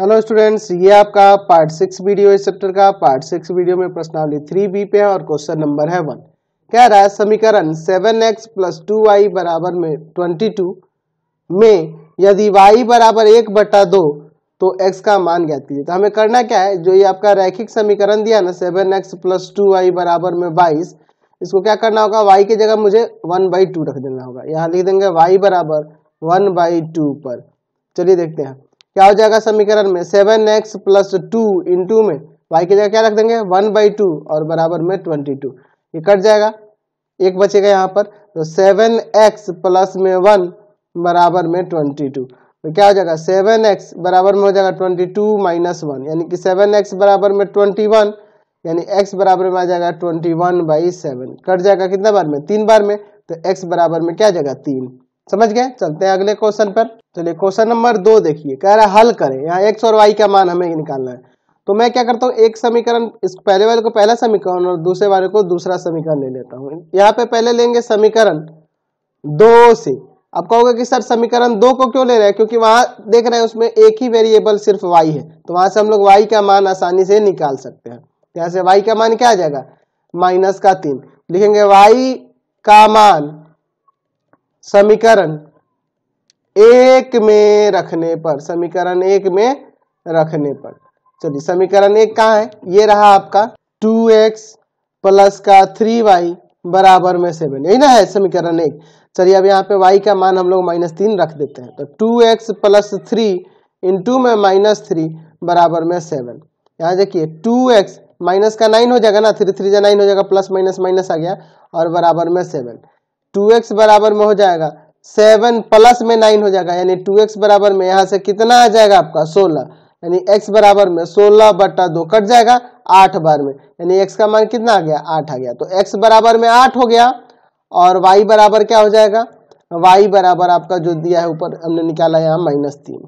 hello students ये आपका part six video इस चैप्टर का पार्ट सिक्स वीडियो में प्रश्नावली थ्री बी पे है और क्वेश्चन नंबर है वन कह रहा है समीकरण seven x plus two y बराबर में ट्वेंटी टू में यदि वाई बराबर एक बटा दो तो एक्स का मान ज्ञात कीजिए तो हमें करना क्या है जो ये आपका रैखिक समीकरण दिया ना seven x plus two y बराबर में बाईस इसको क्या करना होगा वाई की जगह मुझे वन बाई टू रख देना होगा यहाँ लिख देंगे वाई बराबर वन बाई टू पर चलिए देखते हैं क्या हो जाएगा समीकरण में seven x plus two into में वाई की जगह क्या रख देंगे वन बाई टू और बराबर में ट्वेंटी टू ये कट जाएगा एक बचेगा यहाँ पर तो सेवन एक्स प्लस में वन बराबर में ट्वेंटी टू तो क्या हो जाएगा सेवन एक्स बराबर में हो जाएगा ट्वेंटी टू माइनस वन यानी कि सेवन एक्स बराबर में ट्वेंटी वन यानी एक्स बराबर में आ जाएगा twenty one by seven cut जाएगा कितना बार में तीन बार में तो एक्स बराबर में क्या आ जाएगा तीन समझ गए चलते हैं अगले क्वेश्चन पर चलिए क्वेश्चन नंबर दो देखिए कह रहा है हल करें यहाँ एक्स और वाई का मान हमें निकालना है तो मैं क्या करता हूँ एक समीकरण इस पहले वाले को पहला समीकरण और दूसरे वाले को दूसरा समीकरण ले लेता हूँ यहाँ पे पहले लेंगे समीकरण दो से अब कहोगे कि सर समीकरण दो को क्यों ले रहे हैं क्योंकि वहां देख रहे हैं उसमें एक ही वेरिएबल सिर्फ वाई है तो वहां से हम लोग वाई का मान आसानी से निकाल सकते हैं यहाँ से वाई का मान क्या आ जाएगा माइनस का तीन लिखेंगे वाई का मान समीकरण एक में रखने पर समीकरण एक में रखने पर चलिए समीकरण एक कहा है ये रहा आपका टू एक्स प्लस का थ्री वाई बराबर में सेवन यही ना है समीकरण एक चलिए अब यहाँ पे वाई का मान हम लोग माइनस तीन रख देते हैं तो two x plus three into में माइनस थ्री बराबर में सेवन यहाँ देखिए टू एक्स माइनस का नाइन हो जाएगा ना थ्री थ्री जा नाइन हो जाएगा प्लस माइनस माइनस आ गया और बराबर में सेवन टू एक्स बराबर में हो जाएगा सेवन प्लस में नाइन हो जाएगा यानी टू एक्स बराबर में यहाँ से कितना आ जाएगा आपका सोलह यानी एक्स बराबर में सोलह बटा दो कट जाएगा आठ बार में यानी एक्स का मान कितना आ गया आठ आ गया तो एक्स बराबर में आठ हो गया और वाई बराबर क्या हो जाएगा वाई बराबर आपका जो दिया है ऊपर हमने निकाला यहाँ माइनस तीन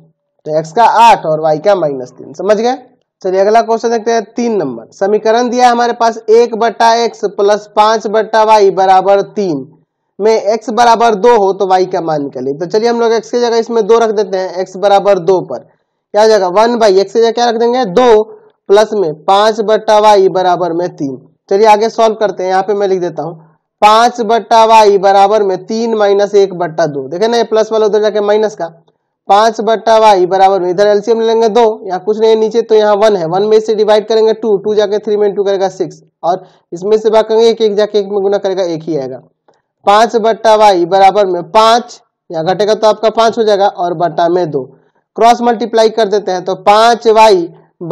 तो एक्स का आठ और वाई का माइनस तीन समझ गए चलिए अगला क्वेश्चन देखते हैं तीन नंबर समीकरण दिया है हमारे पास एक बटा एक्स प्लस पांच बटा वाई बराबर तीन में x बराबर दो हो तो y का मान निकालिए तो चलिए हम लोग x की जगह इसमें दो रख देते हैं x बराबर दो पर क्या हो जाएगा वन बाई एक्स की जगह क्या रख देंगे दो प्लस में पांच बट्टा वाई बराबर में तीन चलिए आगे सॉल्व करते हैं यहाँ पे मैं लिख देता हूँ पांच बट्टा वाई बराबर में तीन माइनस एक बट्टा दो देखे ना ये प्लस वाला उधर जाके माइनस का पांच बट्टा वाई बराबर में इधर एलसीएम ले लेंगे दो यहाँ कुछ नहीं नीचे तो यहाँ वन है वन में इसे डिवाइड करेंगे टू टू जाके थ्री में टू करेगा सिक्स और इसमें से बात करेंगे एक एक जाके एक में गुना करेगा एक ही आएगा पांच बट्टा वाई बराबर में पांच यहाँ घटेगा तो आपका पांच हो जाएगा और बट्टा में दो क्रॉस मल्टीप्लाई कर देते हैं तो पांच वाई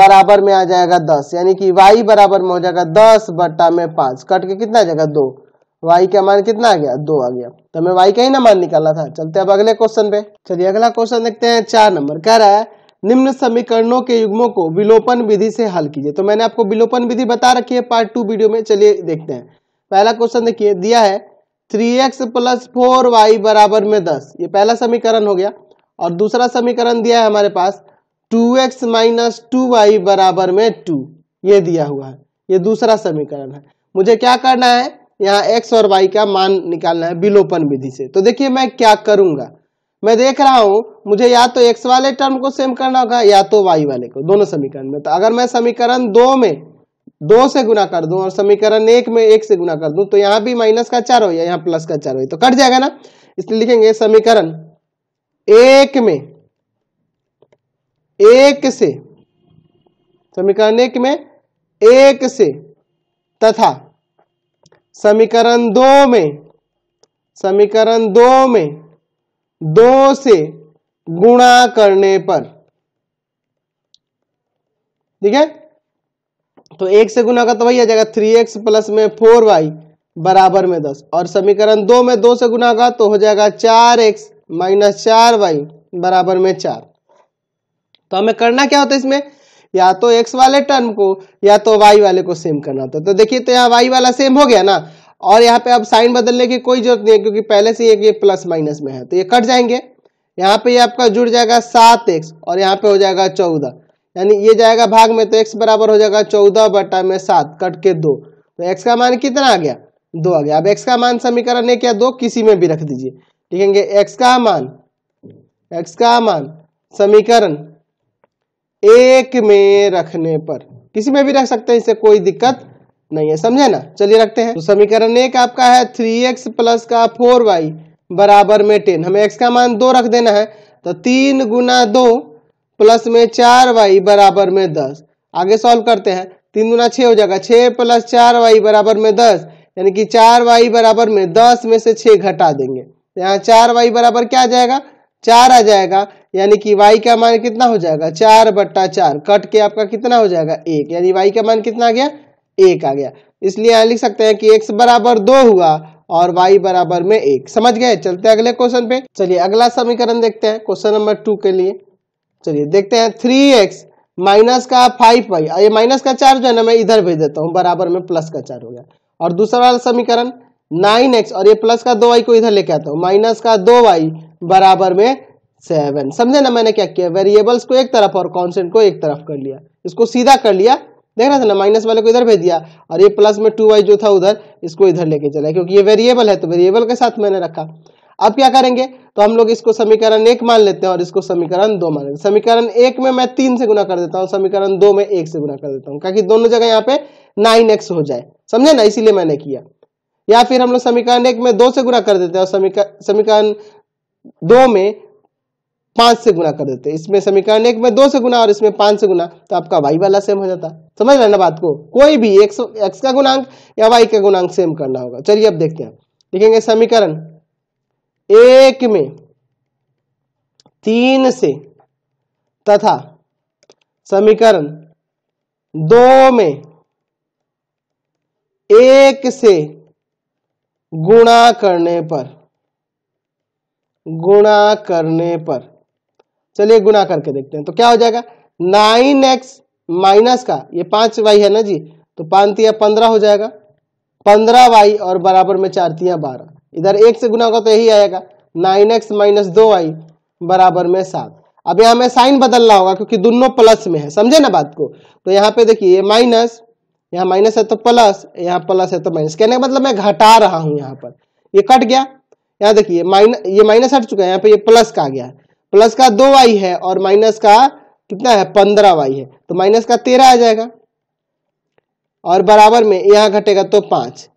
बराबर में आ जाएगा दस यानी कि वाई बराबर में हो जाएगा दस बट्टा में पांच कट के कितना आ जाएगा दो वाई का मान कितना आ गया दो आ गया तो हमें वाई का ही ना मान निकालना था चलते अब अगले क्वेश्चन पे चलिए अगला क्वेश्चन देखते हैं चार नंबर कह रहा है निम्न समीकरणों के युग्मों को विलोपन विधि से हल कीजिए तो मैंने आपको विलोपन विधि बता रखी है पार्ट टू वीडियो में चलिए देखते हैं पहला क्वेश्चन देखिए दिया है three x plus four y बराबर में दस ये पहला समीकरण हो गया और दूसरा समीकरण दिया है हमारे पास two x minus two y बराबर में टू ये दिया हुआ है ये दूसरा समीकरण है मुझे क्या करना है यहाँ एक्स और वाई का मान निकालना है विलोपन विधि से तो देखिए मैं क्या करूंगा मैं देख रहा हूं मुझे या तो एक्स वाले टर्म को सेम करना होगा या तो वाई वाले को दोनों समीकरण में तो अगर मैं समीकरण दो में दो से गुना कर दूं और समीकरण एक में एक से गुना कर दूं तो यहां भी माइनस का चार हो या यहां प्लस का चार हो तो कट जाएगा ना इसलिए लिखेंगे समीकरण एक में एक से समीकरण एक में एक से तथा समीकरण दो में समीकरण दो में दो से गुणा करने पर ठीक है तो एक से गुना का तो वही आ जाएगा थ्री एक्स प्लस में फोर वाई बराबर में दस और समीकरण दो में दो से गुना का तो हो जाएगा चार एक्स माइनस चार वाई बराबर में चार तो हमें करना क्या होता है इसमें या तो एक्स वाले टर्म को या तो वाई वाले को सेम करना होता है तो देखिए तो यहाँ वाई वाला सेम हो गया ना और यहाँ पे अब साइन बदलने की कोई जरूरत नहीं है क्योंकि पहले से ये प्लस माइनस में है तो ये कट जाएंगे यहाँ पे ये आपका जुड़ जाएगा सात एक्स और यहाँ पे हो जाएगा चौदह यानी ये जाएगा भाग में तो एक्स बराबर हो जाएगा चौदह बटा में सात कट के दो तो एक्स का मान कितना आ गया दो आ गया अब एक्स का मान समीकरण एक या दो किसी में भी रख दीजिए लिखेंगे एक्स का मान एक्स का मान समीकरण एक में रखने पर किसी में भी रख सकते हैं इससे कोई दिक्कत नहीं है समझे ना चलिए रखते हैं तो समीकरण एक आपका है थ्री एक्स प्लस का फोर वाई बराबर में टेन हमें एक्स का मान दो रख देना है तो तीन गुना दो प्लस में चार वाई बराबर में दस आगे सॉल्व करते हैं तीन गुना छः हो जाएगा छः प्लस चार वाई बराबर में दस यानी कि चार वाई बराबर में दस में से छः घटा देंगे यहाँ चार वाई बराबर क्या आ जाएगा चार आ जाएगा यानी कि वाई का मान कितना हो जाएगा चार बट्टा चार कट के आपका कितना हो जाएगा एक यानी वाई का मान कितना आ गया एक आ गया इसलिए यहाँ लिख सकते हैं कि एक्स बराबर दो हुआ और वाई बराबर में एक समझ गए चलते अगले क्वेश्चन पे चलिए अगला समीकरण देखते हैं क्वेश्चन नंबर टू के लिए चलिए देखते हैं थ्री एक्स माइनस का फाइव वाई ये माइनस का चार जो है ना मैं इधर भेज देता हूँ बराबर में प्लस का चार हो गया और दूसरा वाला समीकरण नाइन एक्स और ये प्लस का दो वाई को इधर लेके आता हूँ माइनस का दो वाई बराबर में सेवन समझे ना मैंने क्या किया वेरिएबल्स को एक तरफ और कॉन्सेंट को एक तरफ कर लिया इसको सीधा कर लिया देख रहे थे ना माइनस वाले को इधर भेज दिया और ये प्लस में टू वाई जो था उधर इसको इधर लेके चला क्योंकि ये वेरिएबल है तो वेरिएबल के साथ मैंने रखा अब क्या करेंगे तो हम लोग इसको समीकरण एक मान लेते हैं और इसको समीकरण दो मान लेते हैं समीकरण एक में मैं तीन से गुना कर देता हूँ समीकरण दो में एक से गुना कर देता हूं ताकि दोनों जगह यहाँ पे नाइन एक्स हो जाए समझे ना इसीलिए मैंने किया या फिर हम लोग समीकरण एक में दो से गुना कर देते हैं और समीकरण दो में पांच से गुना कर देते हैं इसमें समीकरण एक में दो से गुना और इसमें पांच से गुना तो आपका वाई वाला सेम हो जाता समझ रहे ना बात को कोई भी एक्स एक्स का गुणांक या वाई का गुणांक सेम करना होगा चलिए अब देखते हैं लिखेंगे समीकरण एक में तीन से तथा समीकरण दो में एक से गुणा करने पर गुणा करने पर चलिए गुणा करके देखते हैं तो क्या हो जाएगा नाइन एक्स माइनस का ये पांच वाई है ना जी तो पांच पंद्रह हो जाएगा पंद्रह वाई और बराबर में चार तिया बारह इधर एक से गुना होगा तो यही आएगा नाइन एक्स माइनस दो आई बराबर में सात अब यहाँ में साइन बदलना होगा क्योंकि दोनों प्लस में है समझे ना बात को तो यहाँ पे देखिए ये माइनस यहाँ माइनस है तो प्लस यहाँ प्लस है तो माइनस कहने का मतलब मैं घटा रहा हूँ यहाँ पर ये कट गया यहाँ देखिए माइनस ये माइनस हट चुका है यहाँ पे ये प्लस का आ गया प्लस का दो वाई है और माइनस का कितना है पंद्रह वाई है तो माइनस का तेरह आ जाएगा और बराबर में यहाँ घटेगा तो पांच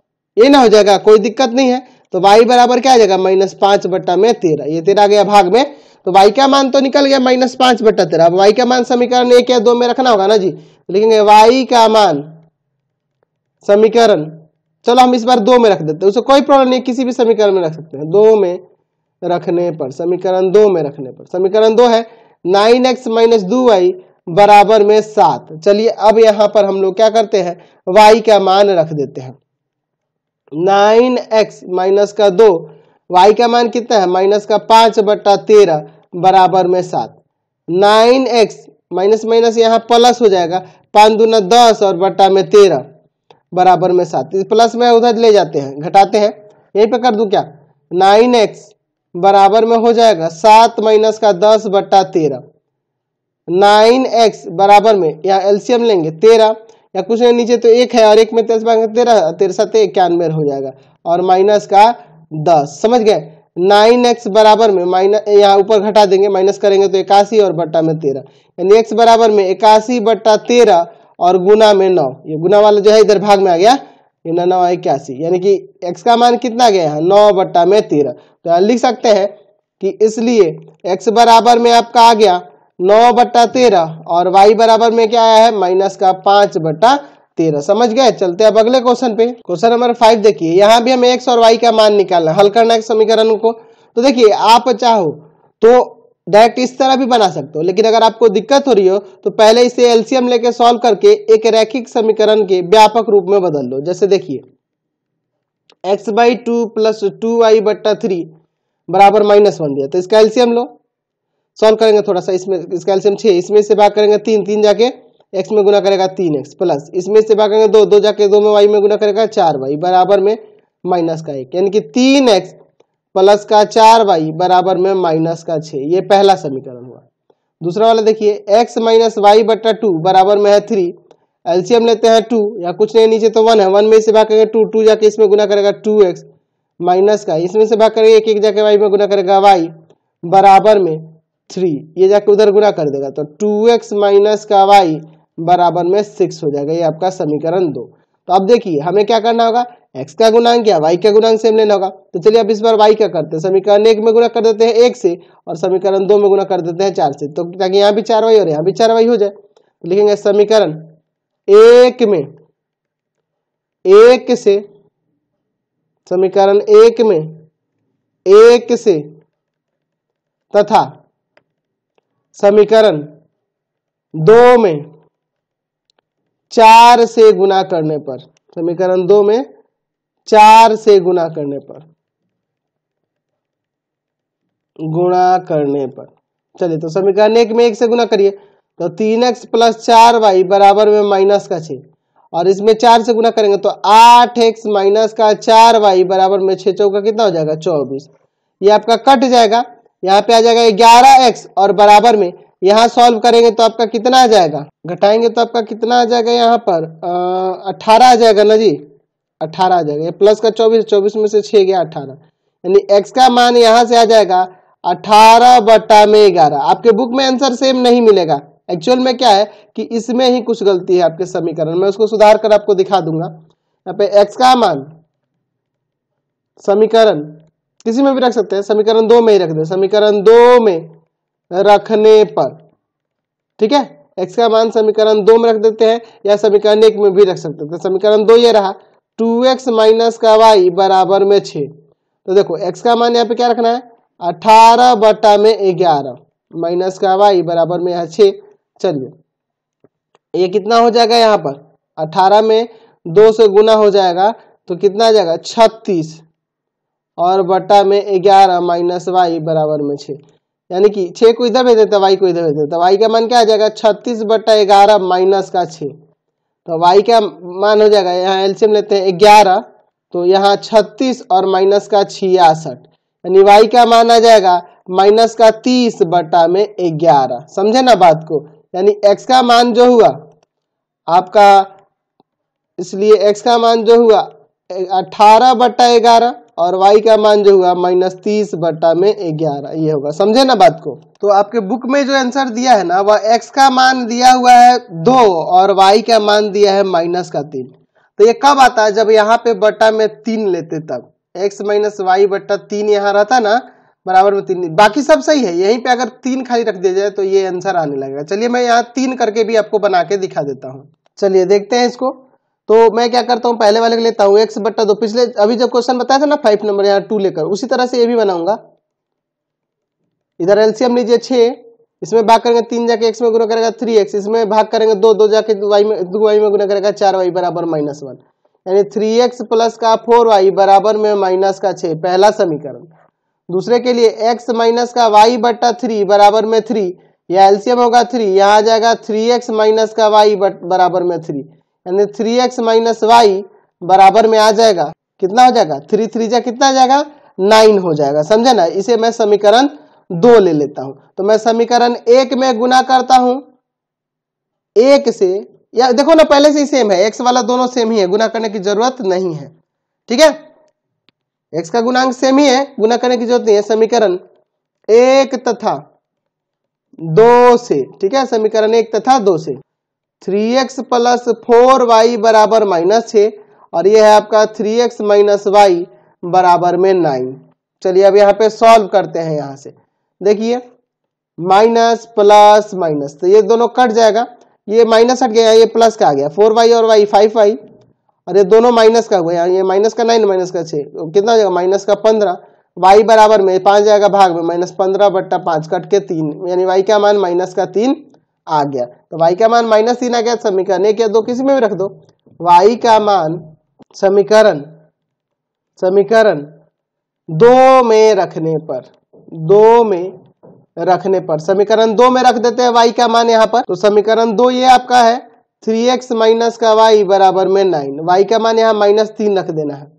ये ना हो जाएगा कोई दिक्कत नहीं है तो वाई बराबर क्या आ जाएगा माइनस पांच बट्टा में तेरह ये तेरह गया भाग में तो वाई का मान तो निकल गया माइनस पांच बट्टा तेरह अब वाई का मान समीकरण एक या दो में रखना होगा ना जी तो लिखेंगे वाई का मान समीकरण चलो हम इस बार दो में रख देते हैं उसे कोई प्रॉब्लम नहीं किसी भी समीकरण में रख सकते हैं दो में रखने पर समीकरण दो में रखने पर समीकरण दो है नाइन एक्स माइनस दो वाई बराबर में सात चलिए अब यहां पर हम लोग क्या करते हैं वाई का मान रख देते हैं नाइन एक्स माइनस का दो वाई का मान कितना है माइनस का पाँच बट्टा तेरह बराबर में सात नाइन एक्स माइनस माइनस यहाँ प्लस हो जाएगा पाँच दूना दस और बट्टा में तेरह बराबर में सात इस प्लस में उधर ले जाते हैं घटाते हैं यहीं पे कर दूँ क्या नाइन एक्स बराबर में हो जाएगा सात माइनस का दस बट्टा तेरह नाइन एक्स बराबर में यहाँ एल्सियम लेंगे तेरह या कुछ नहीं नीचे तो एक है और एक में तेरह भाग तेरह तेरह सात इक्यानवे हो जाएगा और माइनस का दस समझ गए नाइन एक्स बराबर में माइनस यहाँ ऊपर घटा देंगे माइनस करेंगे तो इक्यासी और बट्टा में तेरह यानी एक्स बराबर में इक्यासी बट्टा तेरह और गुना में नौ ये गुना वाला जो है इधर भाग में आ गया ये नौ इक्यासी यानी कि एक्स का मान कितना गया है नौ बट्टा में तेरह तो यहाँ लिख सकते हैं कि इसलिए एक्स बराबर में आपका आ गया नौ बट्टा तेरह और वाई बराबर में क्या आया है माइनस का पांच बट्टा तेरह समझ गए चलते अब अगले क्वेश्चन पे क्वेश्चन नंबर फाइव देखिए यहाँ भी हमें एक्स और वाई का मान निकालना हल करना है समीकरण को तो देखिए आप चाहो तो डायरेक्ट इस तरह भी बना सकते हो लेकिन अगर आपको दिक्कत हो रही हो तो पहले इसे एलसीएम लेके सॉल्व करके एक रैखिक समीकरण के व्यापक रूप में बदल लो जैसे देखिए x by two plus two y बट्टा थ्री बराबर माइनस वन दिया तो इसका एलसीएम लो सॉल्व करेंगे थोड़ा सा इसमें इसका एल्सियम छः इसमें से भाग करेंगे तीन तीन जाके एक्स में गुना करेगा तीन एक्स प्लस इसमें से भाग करेंगे दो दो जाके दो में वाई में गुना करेगा चार वाई बराबर में माइनस का एक यानी कि तीन एक्स प्लस का चार वाई बराबर में माइनस का छः ये पहला समीकरण हुआ दूसरा वाला देखिए एक्स माइनस वाई बट्टा टू बराबर में है थ्री एल्सियम लेते हैं टू या कुछ नहीं नीचे तो वन है वन में इसे भाग करेंगे टू टू जाके इसमें गुना करेगा टू एक्स माइनस का इसमें से भाग करेंगे एक एक जाके वाई में गुना करेगा वाई बराबर में थ्री ये जाके उधर गुना कर देगा तो टू एक्स माइनस का वाई बराबर में सिक्स हो जाएगा ये आपका समीकरण दो तो अब देखिए हमें क्या करना होगा एक्स का गुणांक या वाई का गुणांक सेम लेना होगा तो चलिए अब इस बार वाई का करते हैं समीकरण एक में गुना कर देते हैं एक से और समीकरण दो में गुना कर देते हैं चार से तो ताकि यहाँ भी चार वाई और यहाँ भी चार वाई हो जाए तो लिखेंगे समीकरण एक में एक से समीकरण एक में एक से तथा समीकरण दो में चार से गुना करने पर समीकरण दो में चार से गुना करने पर गुणा करने पर चलिए तो समीकरण एक में एक से गुना करिए तो तीन एक्स प्लस चार वाई बराबर में माइनस का छे और इसमें चार से गुना करेंगे तो आठ एक्स माइनस का चार वाई बराबर में छे चौका कितना हो जाएगा चौबीस ये आपका कट जाएगा यहाँ पे आ जाएगा ग्यारह एक्स और बराबर में यहाँ सॉल्व करेंगे तो आपका कितना आ जाएगा घटाएंगे तो आपका कितना आ जाएगा यहाँ पर अठारह आ जाएगा ना जी अठारह आ जाएगा प्लस का चौबीस चौबीस में से छह गया अठारह यानी एक्स का मान यहाँ से आ जाएगा अठारह बटा में ग्यारह आपके बुक में आंसर सेम नहीं मिलेगा एक्चुअल में क्या है कि इसमें ही कुछ गलती है आपके समीकरण में उसको सुधार कर आपको दिखा दूंगा यहाँ पे एक्स का मान समीकरण किसी में भी रख सकते हैं समीकरण दो में ही रख दे समीकरण दो में रखने पर ठीक है एक्स का मान समीकरण दो में रख देते हैं या समीकरण एक में भी रख सकते हैं तो समीकरण दो ये रहा टू एक्स माइनस का वाई बराबर में छ तो देखो एक्स का मान यहाँ पे क्या रखना है अठारह बटा में ग्यारह माइनस का वाई बराबर में यहाँ छे चलिए ये कितना हो जाएगा यहाँ पर अठारह में दो से गुना हो जाएगा तो कितना आ जाएगा छत्तीस और बट्टा में ग्यारह माइनस वाई बराबर में छे यानी कि छे को इधर भेज देते तो वाई को इधर भेज देते तो वाई का मान क्या आ जाएगा छत्तीस बट्टा ग्यारह माइनस का छे तो वाई का मान हो जाएगा यहाँ एल्सियम लेते हैं ग्यारह तो यहाँ छत्तीस और माइनस का छियासठ यानी वाई का मान आ जाएगा माइनस का तीस बटा में ग्यारह समझे ना बात को यानी एक्स का मान जो हुआ आपका इसलिए एक्स का मान जो हुआ अठारह बट्टा ग्यारह और y का मान जो हुआ माइनस तीस बटा में ग्यारह ये होगा समझे ना बात को तो आपके बुक में जो आंसर दिया है ना वह x का मान दिया हुआ है दो और y का मान दिया है माइनस का तीन तो ये कब आता है जब यहाँ पे बटा में तीन लेते तब एक्स माइनस वाई बट्टा तीन यहाँ रहता ना बराबर में तीन बाकी सब सही है यहीं पे अगर तीन खाली रख दिया जाए तो ये आंसर आने लगेगा चलिए मैं यहाँ तीन करके भी आपको बना के दिखा देता हूँ चलिए देखते हैं इसको तो मैं क्या करता हूँ पहले वाले को लेता हूँ एक्स बट्टा दो तो पिछले अभी जब क्वेश्चन बताया था ना फाइव नंबर यहाँ टू लेकर उसी तरह से ये भी बनाऊंगा इधर एलसीएम लीजिए छः इसमें भाग करेंगे तीन जाके एक्स में गुना करेगा थ्री एक्स इसमें भाग करेंगे दो दो जाके वाई में दो वाई में गुना करेगा चार वाई बराबर माइनस वन यानी थ्री एक्स प्लस का फोर वाई बराबर में माइनस का छः पहला समीकरण दूसरे के लिए एक्स माइनस का वाई बट्टा थ्री बराबर में थ्री या एल्सियम होगा थ्री यहाँ आ जाएगा थ्री एक्स माइनस का वाई बराबर में थ्री यानी थ्री एक्स माइनस वाई बराबर में आ जाएगा कितना हो जाएगा थ्री थ्री जा कितना आ जाएगा नाइन हो जाएगा समझे ना इसे मैं समीकरण दो ले लेता हूं तो मैं समीकरण एक में गुना करता हूं एक से या देखो ना पहले से ही सेम है एक्स वाला दोनों सेम ही है गुना करने की जरूरत नहीं है ठीक है एक्स का गुणांक सेम ही है गुना करने की जरूरत नहीं है समीकरण एक तथा दो से ठीक है समीकरण एक तथा दो से three x plus four y बराबर माइनस छ और ये है आपका थ्री एक्स माइनस वाई बराबर में नाइन चलिए अब यहाँ पे सॉल्व करते हैं यहां से देखिए माइनस प्लस माइनस तो ये दोनों कट जाएगा ये माइनस हट गया ये प्लस का आ गया फोर वाई और वाई फाइव वाई और ये दोनों माइनस का हुआ ये माइनस का नाइन माइनस का छः तो कितना जाएगा माइनस का पंद्रह वाई बराबर में पाँच जाएगा भाग में माइनस पंद्रह बट्टा पाँच कट के तीन यानी वाई का मान माइनस का तीन आ गया तो वाई का मान माइनस तीन आ गया समीकरण एक या दो किसी में भी रख दो वाई का मान समीकरण समीकरण दो में रखने पर दो में रखने पर समीकरण दो में रख देते हैं वाई का मान यहाँ पर तो समीकरण दो ये आपका है थ्री एक्स माइनस का वाई बराबर में नाइन वाई का मान यहां माइनस तीन रख देना है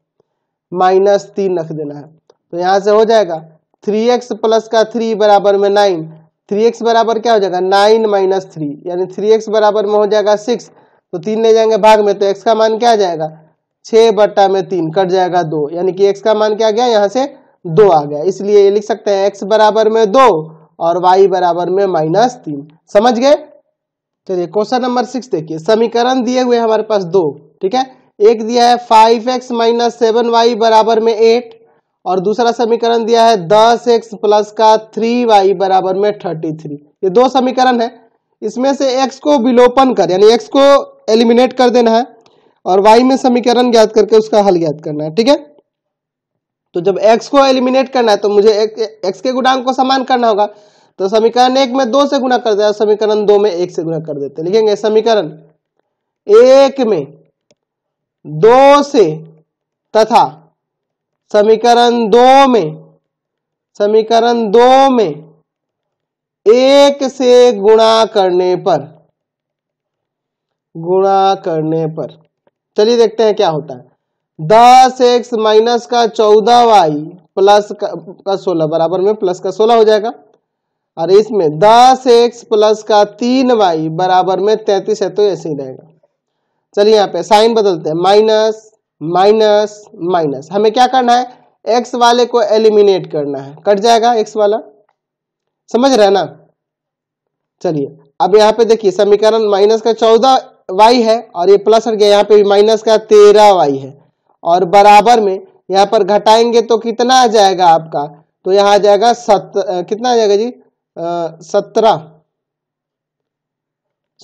माइनस तीन रख देना है तो यहां से हो जाएगा थ्री एक्स प्लस का थ्री बराबर में नाइन थ्री एक्स बराबर क्या हो जाएगा नाइन माइनस थ्री यानी थ्री एक्स बराबर में हो जाएगा सिक्स तो तीन ले जाएंगे भाग में तो एक्स का मान क्या आ जाएगा छः बट्टा में तीन कट जाएगा दो यानी कि एक्स का मान क्या गया यहाँ से दो आ गया इसलिए ये लिख सकते हैं एक्स बराबर में दो और वाई बराबर में माइनस तीन समझ गए चलिए क्वेश्चन नंबर सिक्स देखिए समीकरण दिए हुए हमारे पास दो ठीक है एक दिया है five x minus seven y बराबर में एट और दूसरा समीकरण दिया है दस एक्स प्लस का थ्री वाई बराबर में थर्टी थ्री ये दो समीकरण है इसमें से एक्स को विलोपन कर यानी एक्स को एलिमिनेट कर देना है और वाई में समीकरण ज्ञात करके उसका हल ज्ञात करना है ठीक है तो जब एक्स को एलिमिनेट करना है तो मुझे एक्स के गुणांक को समान करना होगा तो समीकरण एक में दो से गुणा कर देगा समीकरण दो में एक से गुणा कर देते लिखेंगे समीकरण एक में दो से तथा समीकरण दो में समीकरण दो में एक से गुणा करने पर गुणा करने पर चलिए देखते हैं क्या होता है दस एक्स माइनस का चौदह वाई प्लस का, सोलह बराबर में प्लस का सोलह हो जाएगा और इसमें दस एक्स प्लस का तीन वाई बराबर में तैतीस है तो ऐसे ही रहेगा चलिए यहाँ पे साइन बदलते हैं माइनस माइनस माइनस हमें क्या करना है एक्स वाले को एलिमिनेट करना है कट जाएगा एक्स वाला समझ रहे ना चलिए अब यहाँ पे देखिए समीकरण माइनस का चौदह वाई है और ये प्लस हट गया यहाँ पे माइनस का तेरह वाई है और बराबर में यहाँ पर घटाएंगे तो कितना आ जाएगा आपका तो यहाँ आ जाएगा सत कितना आ जाएगा जी सत्रह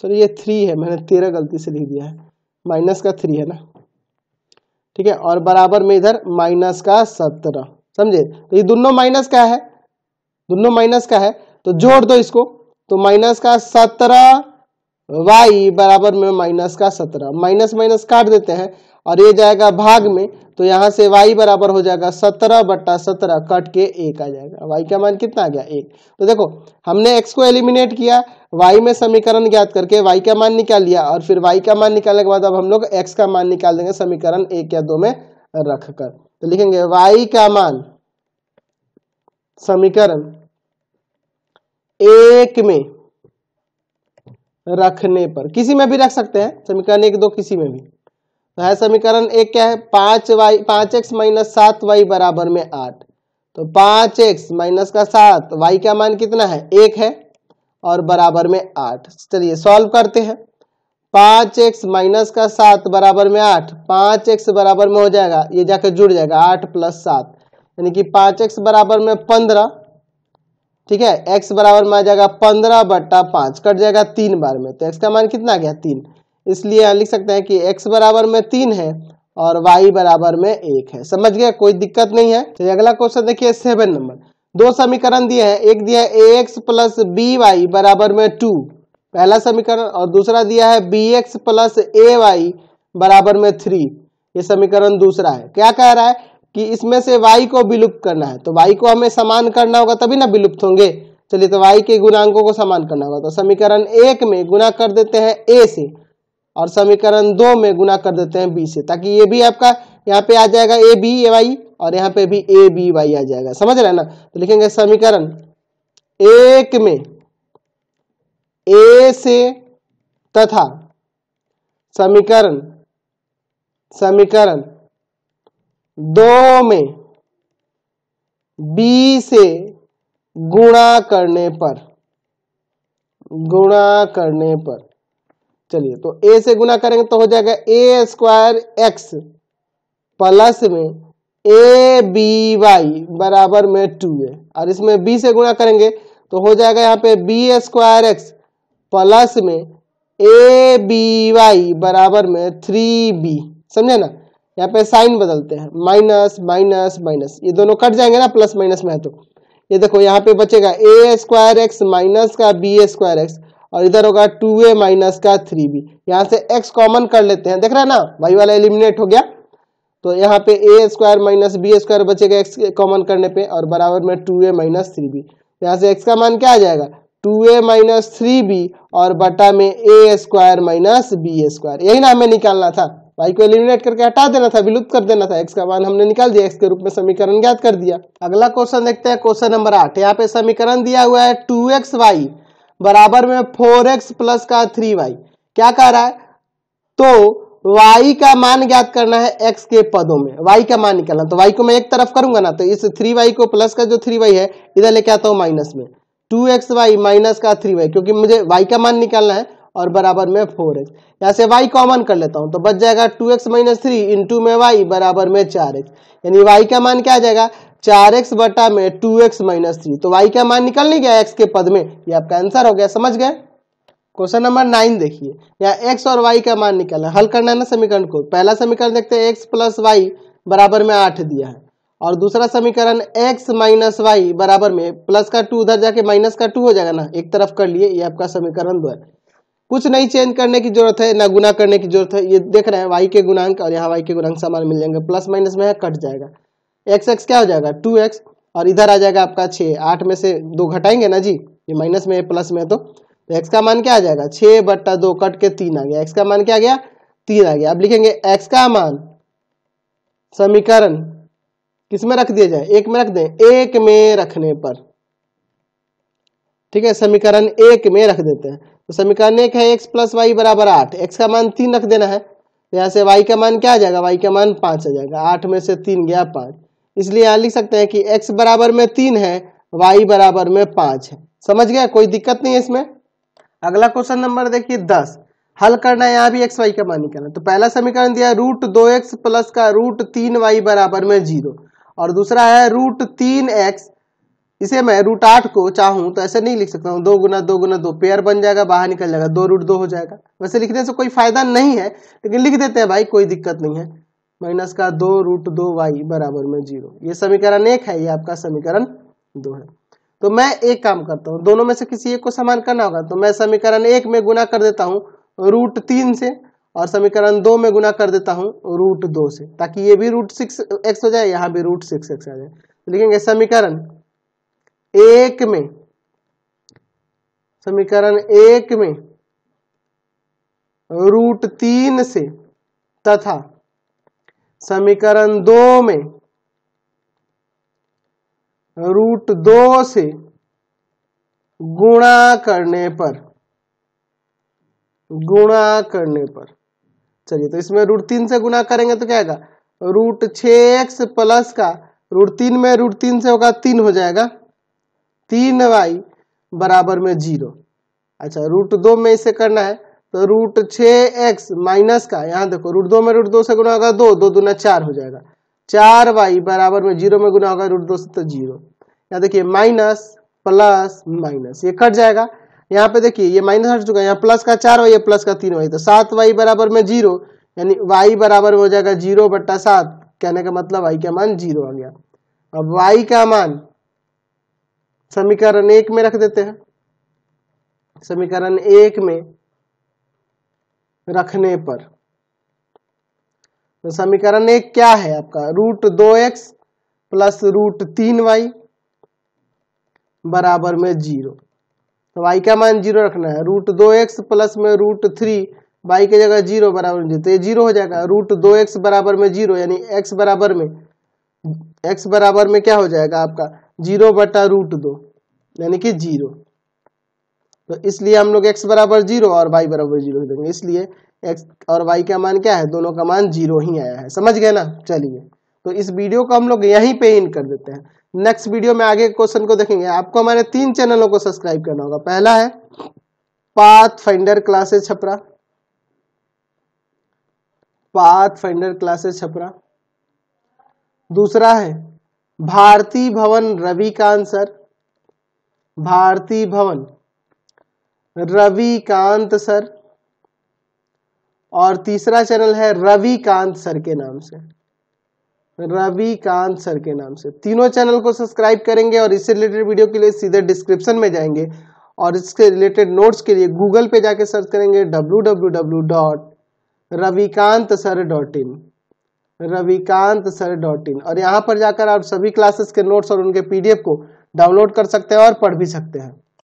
सॉरी ये थ्री है मैंने तेरह गलती से लिख दिया है माइनस का थ्री है ना ठीक है और बराबर में इधर माइनस का सत्रह समझे तो ये दोनों माइनस का है दोनों माइनस का है तो जोड़ दो इसको तो माइनस का सत्रह वाई बराबर में माइनस का सत्रह माइनस माइनस काट देते हैं और ये जाएगा भाग में तो यहाँ से वाई बराबर हो जाएगा सत्रह बट्टा सत्रह कट के एक आ जाएगा वाई का मान कितना आ गया एक तो देखो हमने एक्स को एलिमिनेट किया वाई में समीकरण ज्ञात करके वाई का मान निकाल लिया और फिर वाई का मान निकालने के बाद अब हम लोग एक्स का मान निकाल देंगे समीकरण एक या दो में रख कर तो लिखेंगे वाई का मान समीकरण एक में रखने पर किसी में भी रख सकते हैं समीकरण एक दो किसी में भी तो है समीकरण एक क्या है पांच वाई पांच एक्स माइनस सात वाई बराबर में आठ तो पांच एक्स माइनस का सात वाई का मान कितना है एक है और बराबर में आठ चलिए सॉल्व करते हैं पांच एक्स माइनस का सात बराबर में आठ पांच एक्स बराबर में हो जाएगा ये जाकर जुड़ जाएगा आठ प्लस सात यानी कि पांच एक्स बराबर में पंद्रह ठीक है एक्स बराबर में आ जाएगा पंद्रह बट्टा पांच कट जाएगा तीन बार में तो एक्स का मान कितना आ गया तीन इसलिए हम लिख सकते हैं कि x बराबर में तीन है और y बराबर में एक है समझ गया कोई दिक्कत नहीं है चलिए तो अगला क्वेश्चन देखिए सेवन नंबर दो समीकरण दिए हैं एक दिया है a x plus b y बराबर में टू पहला समीकरण और दूसरा दिया है b x plus a y बराबर में थ्री ये समीकरण दूसरा है क्या कह रहा है कि इसमें से y को विलुप्त करना है तो y को हमें समान करना होगा तभी ना विलुप्त होंगे चलिए तो y के गुणांकों को समान करना होगा तो समीकरण एक में गुणा कर देते हैं a से और समीकरण दो में गुना कर देते हैं बी से ताकि ये भी आपका यहाँ पे आ जाएगा ए बी ए वाई और यहाँ पे भी ए बी वाई आ जाएगा समझ रहे ना तो लिखेंगे समीकरण एक में ए से तथा समीकरण समीकरण दो में बी से गुणा करने पर गुणा करने पर चलिए तो ए से गुना करेंगे तो हो जाएगा ए स्क्वायर एक्स प्लस में ए बी वाई बराबर में टू ए और इसमें बी से गुना करेंगे तो हो जाएगा यहाँ पे बी स्क्वायर एक्स प्लस में ए बी वाई बराबर में थ्री बी समझे ना यहाँ पे साइन बदलते हैं माइनस माइनस माइनस ये दोनों कट जाएंगे ना प्लस माइनस में तो ये देखो यहाँ पे बचेगा ए स्क्वायर एक्स माइनस का बी स्क्वायर एक्स और इधर होगा टू ए माइनस का थ्री बी यहाँ से एक्स कॉमन कर लेते हैं देख रहे हैं ना भाई वाला एलिमिनेट हो गया तो यहाँ पे a square minus b square बचेगा एक्स कॉमन करने पे और बराबर में two a minus three b तो यहाँ से एक्स का मान क्या आ जाएगा two a minus three b और बटा में a square minus b square यही ना हमें निकालना था वाई को एलिमिनेट करके हटा देना था विलुप्त कर देना था एक्स का मान हमने निकाल दिया एक्स के रूप में समीकरण ज्ञात कर दिया अगला क्वेश्चन देखते हैं क्वेश्चन नंबर आठ यहाँ पे समीकरण दिया हुआ है टू एक्स वाई बराबर में फोर एक्स प्लस का थ्री वाई क्या कह रहा है तो y का मान ज्ञात करना है x के पदों में y का मान निकालना तो y को मैं एक तरफ करूंगा ना तो इस थ्री वाई को प्लस का जो थ्री वाई है इधर लेके आता हूं माइनस में टू एक्स वाई माइनस का थ्री वाई क्योंकि मुझे y का मान निकालना है और बराबर में फोर एक्स यहां से वाई कॉमन कर लेता हूं तो बच जाएगा two x minus three two में वाई बराबर में चार एक्स यानी वाई का मान क्या आ जाएगा चार एक्स बटा में टू एक्स माइनस थ्री तो वाई का मान निकल नहीं गया एक्स के पद में ये आपका आंसर हो गया समझ गए क्वेश्चन नंबर नाइन देखिए यहाँ एक्स और वाई का मान निकलना हल करना है ना समीकरण को पहला समीकरण देखते हैं एक्स प्लस वाई बराबर में आठ दिया है और दूसरा समीकरण x माइनस वाई बराबर में प्लस का टू उधर जाके माइनस का टू हो जाएगा ना एक तरफ कर लिए ये आपका समीकरण दो है कुछ नहीं चेंज करने की जरूरत है ना गुना करने की जरूरत है ये देख रहे हैं वाई के गुणांक और यहाँ वाई के गुणांक समान मिल जाएंगे प्लस माइनस में है कट जाएगा एक्स एक्स क्या हो जाएगा टू एक्स और इधर आ जाएगा आपका छः आठ में से दो घटाएंगे ना जी ये माइनस में प्लस में तो तो एक्स का मान क्या आ जाएगा छः बट्टा दो कट के तीन आ गया एक्स का मान क्या आ गया तीन आ गया अब लिखेंगे एक्स का मान समीकरण किस में रख दिया जाए एक में रख दें एक में रखने पर ठीक है समीकरण एक में रख देते हैं तो समीकरण एक है एक्स प्लस वाई बराबर आठ एक्स का मान तीन रख देना है यहाँ से वाई का मान क्या आ जाएगा वाई का मान पाँच आ जाएगा आठ में से तीन गया पाँच इसलिए यहाँ लिख सकते हैं कि एक्स बराबर में तीन है वाई बराबर में पांच है समझ गया कोई दिक्कत नहीं है इसमें अगला क्वेश्चन नंबर देखिए दस हल करना है यहाँ भी एक्स वाई का मान निकालना तो पहला समीकरण दिया रूट दो एक्स प्लस का रूट तीन वाई बराबर में जीरो और दूसरा है रूट तीन एक्स इसे मैं रूट आठ को चाहूं तो ऐसे नहीं लिख सकता हूँ दो गुना दो गुना दो पेयर बन जाएगा बाहर निकल जाएगा दो रूट दो हो जाएगा वैसे लिखने से कोई फायदा नहीं है लेकिन लिख देते हैं भाई कोई दिक्कत नहीं है माइनस का दो रूट दो वाई बराबर में जीरो ये समीकरण एक है ये आपका समीकरण दो है तो मैं एक काम करता हूँ दोनों में से किसी एक को समान करना होगा तो मैं समीकरण एक में गुना कर देता हूँ रूट तीन से और समीकरण दो में गुना कर देता हूँ रूट दो से ताकि ये भी रूट सिक्स एक्स हो जाए यहाँ भी रूट सिक्स एक्स आ जाए लिखेंगे समीकरण एक में समीकरण एक में रूट तीन से तथा समीकरण दो में रूट दो से गुणा करने पर गुणा करने पर चलिए तो इसमें रूट तीन से गुणा करेंगे तो क्या आएगा रूट छ एक्स प्लस का रूट तीन में रूट तीन से होगा तीन हो जाएगा तीन वाई बराबर में जीरो अच्छा रूट दो में इसे करना है तो रूट छ एक्स माइनस का यहाँ देखो रूट दो में रूट दो से गुना होगा दो दो दुना चार हो जाएगा चार वाई बराबर में जीरो में गुना होगा रूट दो से तो जीरो यहाँ देखिए माइनस प्लस माइनस ये कट जाएगा यहाँ पे देखिए ये माइनस हट चुका है यहाँ प्लस का चार वाई प्लस का तीन वाई तो सात वाई बराबर में जीरो यानी वाई बराबर हो जाएगा जीरो बट्टा सात कहने का मतलब वाई का मान जीरो आ गया अब वाई का मान समीकरण एक में रख देते हैं समीकरण एक में रखने पर तो समीकरण एक क्या है आपका रूट दो एक्स प्लस रूट तीन वाई बराबर में जीरो तो वाई का मान जीरो रखना है रूट दो एक्स प्लस में रूट थ्री वाई की जगह जीरो बराबर में जीरो तो ये जीरो हो जाएगा रूट दो एक्स बराबर में जीरो यानी एक्स बराबर में एक्स बराबर में क्या हो जाएगा आपका जीरो बटा रूट दो यानी कि जीरो तो इसलिए हम लोग एक्स बराबर जीरो और वाई बराबर जीरो देंगे इसलिए एक्स और वाई का मान क्या है दोनों का मान जीरो ही आया है समझ गए ना चलिए तो इस वीडियो को हम लोग यहीं पे इन कर देते हैं नेक्स्ट वीडियो में आगे क्वेश्चन को देखेंगे आपको हमारे तीन चैनलों को सब्सक्राइब करना होगा पहला है Path Finder Classes Chhapra Path Finder Classes Chhapra दूसरा है भारती भवन रवि का आंसर भारती भवन रवि कांत सर और तीसरा चैनल है रवि कांत सर के नाम से रवि कांत सर के नाम से तीनों चैनल को सब्सक्राइब करेंगे और इससे रिलेटेड वीडियो के लिए सीधे डिस्क्रिप्शन में जाएंगे और इसके रिलेटेड नोट्स के लिए गूगल पे जाके सर्च करेंगे W W W dot Ravikant sir dot in Ravikant sir dot in और यहाँ पर जाकर आप सभी क्लासेस के नोट्स और उनके पीडीएफ को डाउनलोड कर सकते हैं और पढ़ भी सकते हैं